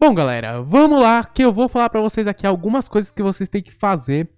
Bom, galera, vamos lá que eu vou falar para vocês aqui algumas coisas que vocês têm que fazer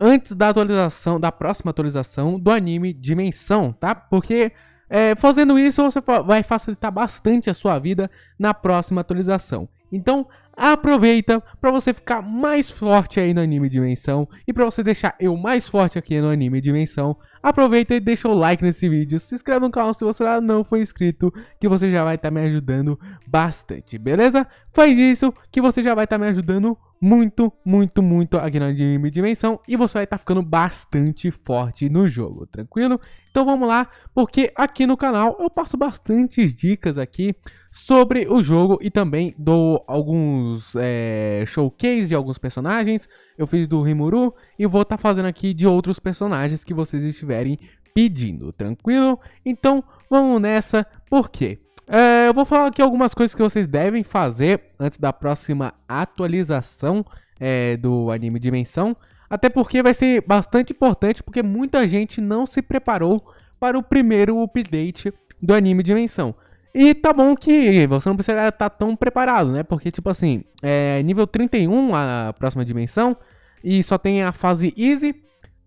antes da atualização, da próxima atualização do anime Dimensão, tá? Porque é, fazendo isso você vai facilitar bastante a sua vida na próxima atualização. Então, aproveita para você ficar mais forte aí no Anime Dimensão e para você deixar eu mais forte aqui no Anime Dimensão, aproveita e deixa o like nesse vídeo, se inscreve no canal se você não for inscrito, que você já vai estar tá me ajudando bastante, beleza? Faz isso que você já vai estar tá me ajudando muito, muito, muito aqui na Anime Dimensão e você vai estar tá ficando bastante forte no jogo, tranquilo? Então vamos lá, porque aqui no canal eu passo bastantes dicas aqui sobre o jogo e também dou alguns é, showcase de alguns personagens. Eu fiz do Rimuru e vou estar tá fazendo aqui de outros personagens que vocês estiverem pedindo, tranquilo? Então vamos nessa, por quê? É, eu vou falar aqui algumas coisas que vocês devem fazer antes da próxima atualização é, do anime Dimensão. Até porque vai ser bastante importante, porque muita gente não se preparou para o primeiro update do anime Dimensão. E tá bom que você não precisa estar tão preparado, né? Porque, tipo assim, é nível 31 a próxima dimensão. E só tem a fase easy.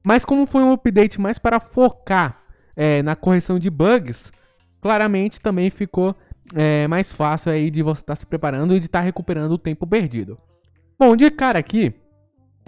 Mas como foi um update mais para focar é, na correção de bugs, claramente também ficou é, mais fácil aí de você estar tá se preparando e de estar tá recuperando o tempo perdido. Bom, de cara aqui,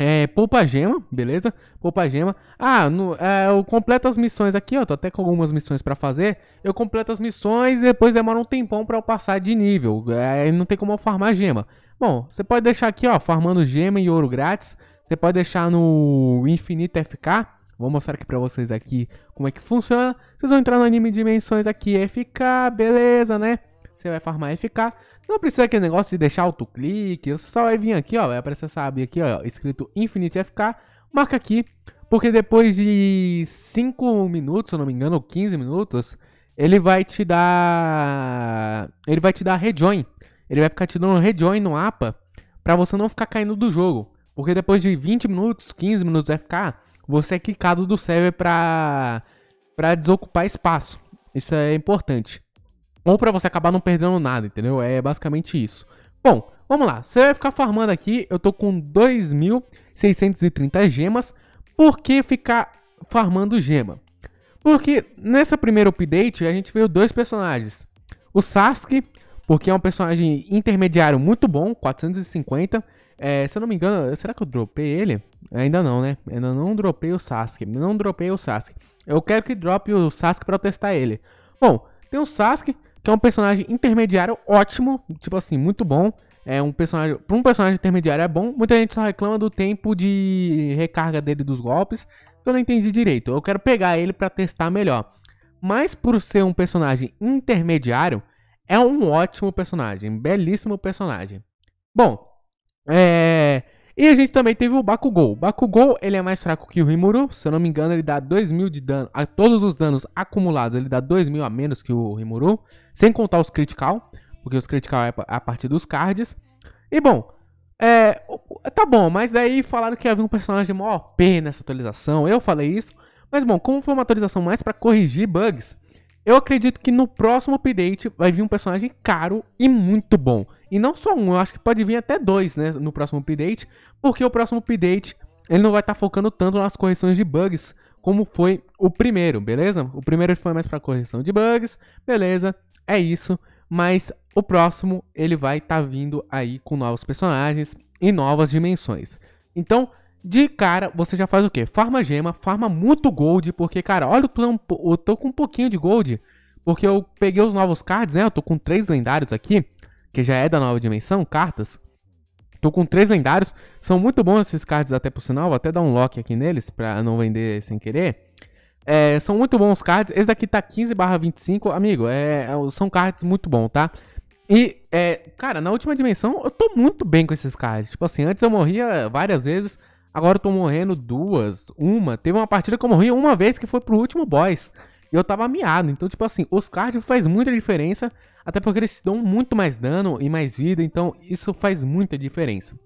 é, poupa gema, beleza? Poupa gema. Ah, no, é, eu completo as missões aqui, ó. Tô até com algumas missões pra fazer. Eu completo as missões e depois demora um tempão pra eu passar de nível. É, não tem como eu farmar gema. Bom, você pode deixar aqui, ó, farmando gema e ouro grátis. Você pode deixar no infinito FK. Vou mostrar aqui pra vocês aqui como é que funciona. Vocês vão entrar no anime dimensões aqui, FK, beleza, né? Você vai farmar FK. Não precisa aquele negócio de deixar autoclique, você só vai vir aqui, ó, vai aparecer essa aba aqui, ó, escrito Infinite FK, marca aqui, porque depois de 5 minutos, se não me engano, ou 15 minutos, ele vai te dar ele vai te dar rejoin. Ele vai ficar te dando rejoin no mapa para você não ficar caindo do jogo, porque depois de 20 minutos, 15 minutos FK, você é quicado do server para para desocupar espaço. Isso é importante. Ou para você acabar não perdendo nada, entendeu? É basicamente isso. Bom, vamos lá. Você vai ficar farmando aqui. Eu tô com 2.630 gemas. Por que ficar farmando gema? Porque nessa primeira update a gente veio dois personagens. O Sasuke, porque é um personagem intermediário muito bom, 450. É, se eu não me engano, será que eu dropei ele? Ainda não, né? Ainda não dropei o Sasuke. Não dropei o Sasuke. Eu quero que drope o Sasuke para testar ele. Bom, tem o Sasuke que é um personagem intermediário ótimo, tipo assim, muito bom. É um personagem, para um personagem intermediário é bom. Muita gente só reclama do tempo de recarga dele dos golpes, que eu não entendi direito. Eu quero pegar ele para testar melhor. Mas por ser um personagem intermediário, é um ótimo personagem, belíssimo personagem. Bom, é, e a gente também teve o Bakugou. Bakugou, ele é mais fraco que o Rimuru. Se eu não me engano, ele dá 2 mil de dano. A todos os danos acumulados, ele dá 2 mil a menos que o Rimuru. Sem contar os critical, porque os critical é a partir dos cards. E bom, é, tá bom, mas daí falaram que havia um personagem maior OP nessa atualização. Eu falei isso. Mas bom, como foi uma atualização mais para corrigir bugs, eu acredito que no próximo update vai vir um personagem caro e muito bom. E não só um, eu acho que pode vir até dois, né, no próximo update, porque o próximo update ele não vai estar tá focando tanto nas correções de bugs como foi o primeiro, beleza? O primeiro foi mais para correção de bugs, beleza? É isso, mas o próximo ele vai estar tá vindo aí com novos personagens e novas dimensões. Então, de cara, você já faz o quê? Farma gema, farma muito gold, porque, cara, olha, eu tô com um pouquinho de gold, porque eu peguei os novos cards, né? Eu tô com três lendários aqui que já é da nova dimensão, cartas. Tô com três lendários, são muito bons esses cards até por sinal, vou até dar um lock aqui neles pra não vender sem querer. É, são muito bons cards, esse daqui tá 15 barra 25, amigo, é, é são cards muito bons, tá? E, é, cara, na última dimensão eu tô muito bem com esses cards, tipo assim, antes eu morria várias vezes, agora eu tô morrendo duas, uma, teve uma partida que eu morri uma vez que foi pro último boss... E eu tava miado. Então, tipo assim, os cardio faz muita diferença. Até porque eles dão muito mais dano e mais vida. Então, isso faz muita diferença.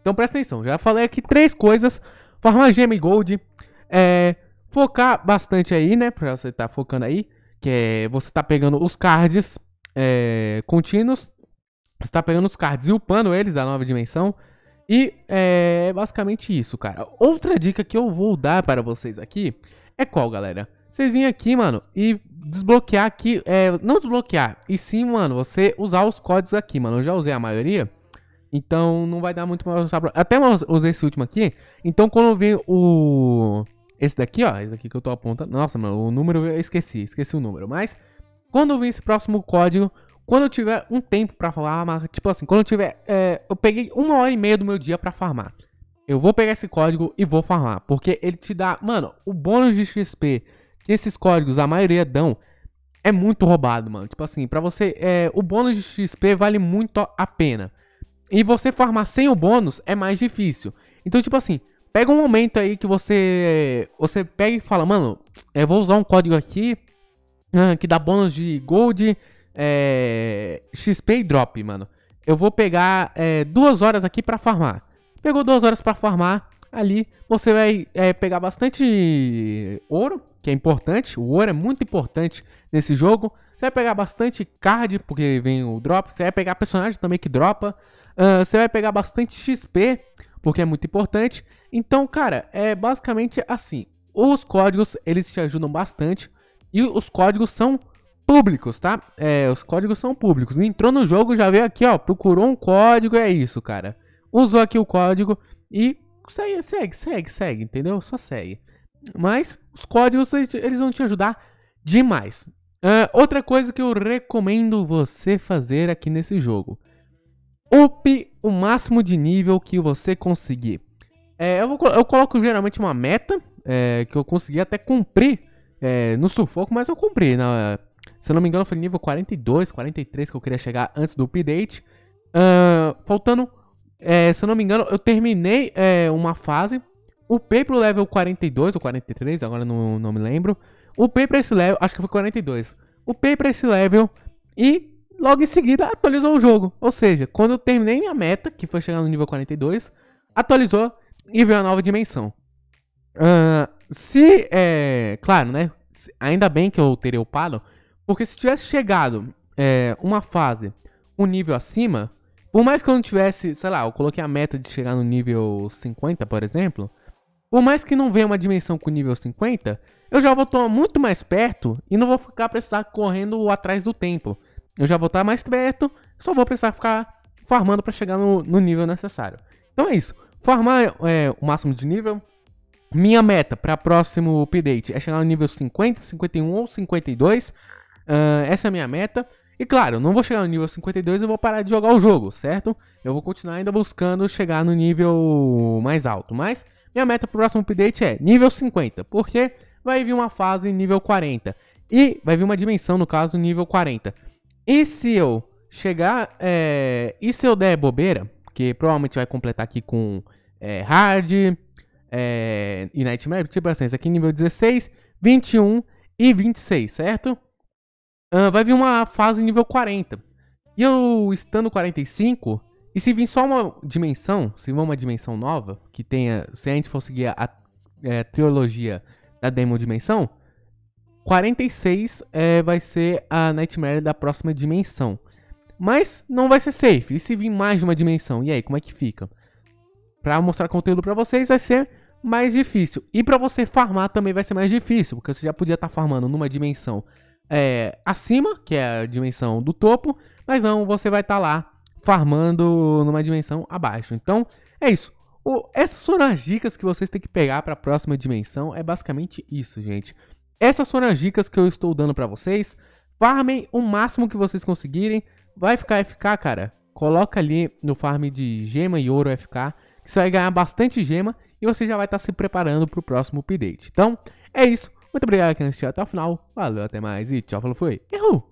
Então, presta atenção. Já falei aqui três coisas. Farmar gema e gold. É, focar bastante aí, né? Pra você tá focando aí. Que é você tá pegando os cards é, contínuos. Você tá pegando os cards e upando eles da nova dimensão. E é basicamente isso, cara. Outra dica que eu vou dar para vocês aqui é qual, galera? vocês virem aqui, mano, e desbloquear aqui, é, não desbloquear, e sim, mano, você usar os códigos aqui, mano, eu já usei a maioria, então não vai dar muito mais Até usei esse último aqui, então quando vem o... Esse daqui, ó, esse aqui que eu tô apontando, nossa, mano, o número eu esqueci, esqueci o número, mas quando vem esse próximo código, quando eu tiver um tempo pra falar, tipo assim, quando eu tiver, é, eu peguei uma hora e meia do meu dia pra farmar, eu vou pegar esse código e vou farmar, porque ele te dá, mano, o bônus de XP esses códigos, a maioria dão, é muito roubado, mano. Tipo assim, para você, é, o bônus de XP vale muito a pena. E você farmar sem o bônus é mais difícil. Então, tipo assim, pega um momento aí que você você pega e fala, mano, eu vou usar um código aqui que dá bônus de gold, é, XP e drop, mano. Eu vou pegar é, duas horas aqui para farmar. Pegou duas horas para farmar, ali você vai é, pegar bastante ouro que é importante, o ouro é muito importante nesse jogo. Você vai pegar bastante card, porque vem o drop. Você vai pegar personagem também que dropa. Uh, você vai pegar bastante XP, porque é muito importante. Então, cara, é basicamente assim. Os códigos, eles te ajudam bastante. E os códigos são públicos, tá? É, os códigos são públicos. Entrou no jogo, já veio aqui, ó. Procurou um código, é isso, cara. Usou aqui o código e segue, segue, segue, segue, entendeu? Só segue. Mas os códigos eles vão te ajudar demais. Uh, outra coisa que eu recomendo você fazer aqui nesse jogo: up o máximo de nível que você conseguir. É, eu, vou, eu, coloco geralmente uma meta é, que eu consegui até cumprir é, no sufoco, mas eu cumpri. Na, né? se eu não me engano, foi nível 42, 43 que eu queria chegar antes do update. Uh, faltando, é, se eu não me engano, eu terminei é, uma fase o Paper level 42 ou 43, agora não, não me lembro. O para esse level, acho que foi 42. O para esse level e logo em seguida atualizou o jogo. Ou seja, quando eu terminei minha meta, que foi chegar no nível 42, atualizou e veio a nova dimensão. Uh, se, é, claro, né? Ainda bem que eu teria upado, porque se tivesse chegado é, uma fase um nível acima, por mais que eu não tivesse, sei lá, eu coloquei a meta de chegar no nível 50, por exemplo, por mais que não venha uma dimensão com nível 50, eu já vou estar muito mais perto e não vou ficar precisar correndo atrás do tempo. Eu já vou estar mais perto, só vou precisar ficar farmando para chegar no, no, nível necessário. Então é isso. Farmar é, é o máximo de nível. Minha meta para próximo update é chegar no nível 50, 51 ou 52. Uh, ah, essa é a minha meta. E claro, não vou chegar no nível 52 e vou parar de jogar o jogo, certo? Eu vou continuar ainda buscando chegar no nível mais alto. Mas minha meta pro próximo update é nível 50, porque vai vir uma fase nível 40. E vai vir uma dimensão, no caso, nível 40. E se eu chegar. É... E se eu der bobeira, que provavelmente vai completar aqui com é, Hard é... e Nightmare, tipo assim, aqui é nível 16, 21 e 26, certo? Uh, vai vir uma fase nível 40. E eu estando 45, e se vir só uma dimensão, se vir uma dimensão nova, que tenha. Se a gente for seguir a, é, trilogia da Demon Dimensão, 46 é, vai ser a Nightmare da próxima dimensão. Mas não vai ser safe. E se vir mais de uma dimensão? E aí, como é que fica? Pra mostrar conteúdo pra vocês vai ser mais difícil. E pra você farmar também vai ser mais difícil, porque você já podia estar tá farmando numa dimensão é, acima, que é a dimensão do topo, mas não, você vai estar tá lá farmando numa dimensão abaixo. Então, é isso. O, essas foram as dicas que vocês têm que pegar para a próxima dimensão. É basicamente isso, gente. Essas foram as dicas que eu estou dando para vocês. Farmem o máximo que vocês conseguirem. Vai ficar FK, cara. Coloca ali no farm de gema e ouro FK, que você vai ganhar bastante gema e você já vai estar tá se preparando para o próximo update. Então, é isso. Muito obrigado que assistiu até o final. Valeu, até mais e tchau, falou, fui. Errou!